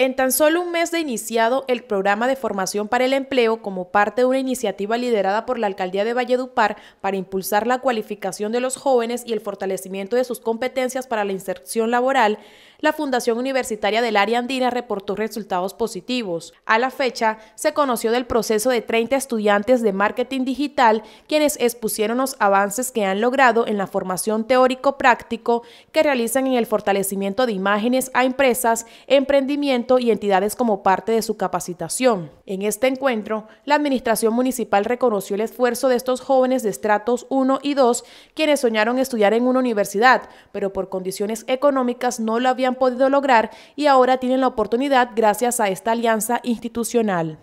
En tan solo un mes de iniciado el programa de formación para el empleo como parte de una iniciativa liderada por la Alcaldía de Valledupar para impulsar la cualificación de los jóvenes y el fortalecimiento de sus competencias para la inserción laboral, la Fundación Universitaria del Área Andina reportó resultados positivos. A la fecha, se conoció del proceso de 30 estudiantes de marketing digital quienes expusieron los avances que han logrado en la formación teórico-práctico que realizan en el fortalecimiento de imágenes a empresas, emprendimiento y entidades como parte de su capacitación. En este encuentro, la Administración Municipal reconoció el esfuerzo de estos jóvenes de estratos 1 y 2 quienes soñaron estudiar en una universidad, pero por condiciones económicas no lo habían han podido lograr y ahora tienen la oportunidad gracias a esta alianza institucional.